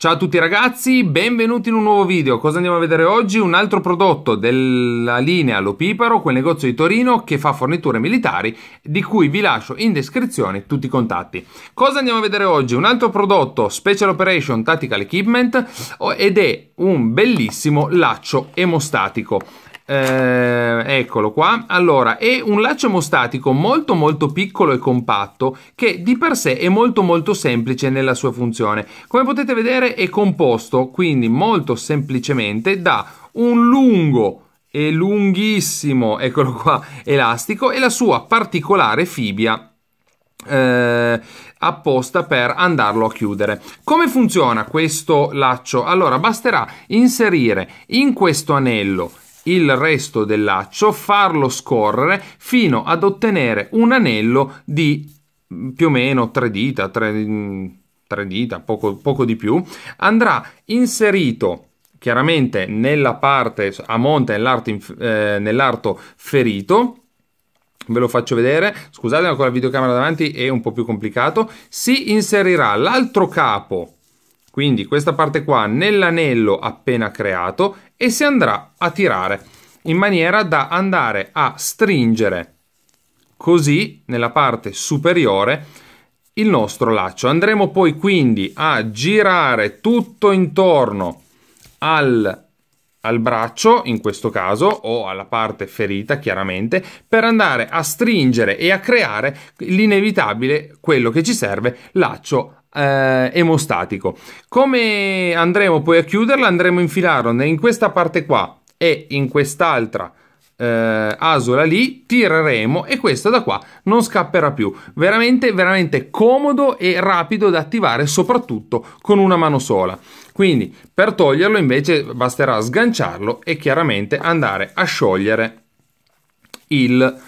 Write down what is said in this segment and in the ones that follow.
Ciao a tutti ragazzi, benvenuti in un nuovo video. Cosa andiamo a vedere oggi? Un altro prodotto della linea Lopiparo, quel negozio di Torino che fa forniture militari, di cui vi lascio in descrizione tutti i contatti. Cosa andiamo a vedere oggi? Un altro prodotto Special Operation Tactical Equipment ed è un bellissimo laccio emostatico. Eh, eccolo qua. Allora, è un laccio mostatico molto molto piccolo e compatto che di per sé è molto molto semplice nella sua funzione. Come potete vedere è composto quindi molto semplicemente da un lungo e lunghissimo, eccolo qua, elastico e la sua particolare fibbia eh, apposta per andarlo a chiudere. Come funziona questo laccio? Allora, basterà inserire in questo anello il resto del laccio, farlo scorrere fino ad ottenere un anello di mm, più o meno tre dita, tre, mm, tre dita, poco, poco di più. Andrà inserito chiaramente nella parte a monte eh, nell'arto eh, nell ferito ve lo faccio vedere scusate ma con la videocamera davanti è un po' più complicato si inserirà l'altro capo quindi questa parte qua nell'anello appena creato e si andrà a tirare in maniera da andare a stringere così nella parte superiore il nostro laccio. Andremo poi quindi a girare tutto intorno al, al, braccio, in questo caso, o alla parte ferita chiaramente, per andare a stringere e a creare l'inevitabile, quello che ci serve, laccio eh, emostatico. Come andremo poi a chiuderla? Andremo a infilarlo in questa parte qua e in quest'altra eh, asola lì, tireremo e questo da qua non scapperà più. Veramente, veramente comodo e rapido da attivare, soprattutto con una mano sola. Quindi per toglierlo invece basterà sganciarlo e chiaramente andare a sciogliere il...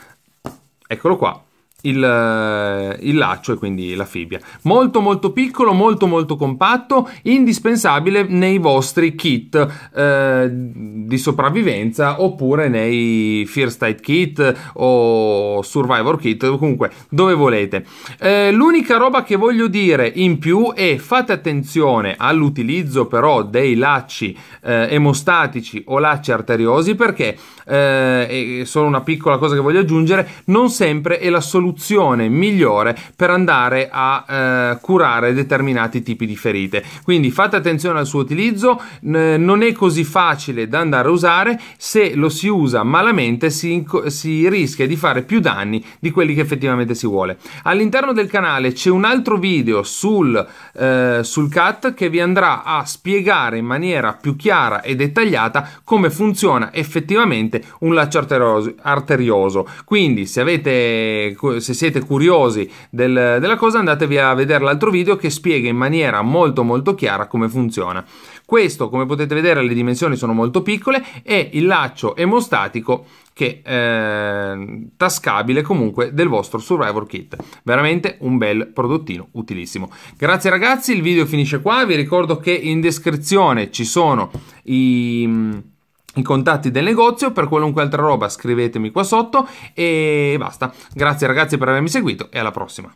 Eccolo qua, il, il, laccio e quindi la fibbia. Molto molto piccolo, molto molto compatto, indispensabile nei vostri kit eh, di sopravvivenza oppure nei First Aid Kit o Survivor Kit, comunque dove volete. Eh, l'unica roba che voglio dire in più è fate attenzione all'utilizzo però dei lacci eh, emostatici o lacci arteriosi perché, eh, e solo una piccola cosa che voglio aggiungere, non sempre è la soluzione soluzione migliore per andare a eh, curare determinati tipi di ferite. Quindi fate attenzione al suo utilizzo, eh, non è così facile da andare a usare, se lo si usa malamente si, si rischia di fare più danni di quelli che effettivamente si vuole. All'interno del canale c'è un altro video sul, eh, sul CAT che vi andrà a spiegare in maniera più chiara e dettagliata come funziona effettivamente un laccio arterioso. Quindi se avete se siete curiosi del, della cosa andatevi a vedere l'altro video che spiega in maniera molto molto chiara come funziona. Questo, come potete vedere, le dimensioni sono molto piccole e il laccio emostatico che eh, tascabile comunque del vostro Survivor Kit. Veramente un bel prodottino utilissimo. Grazie ragazzi, il video finisce qua. Vi ricordo che in descrizione ci sono i i contatti del negozio, per qualunque altra roba scrivetemi qua sotto e basta. Grazie ragazzi per avermi seguito e alla prossima.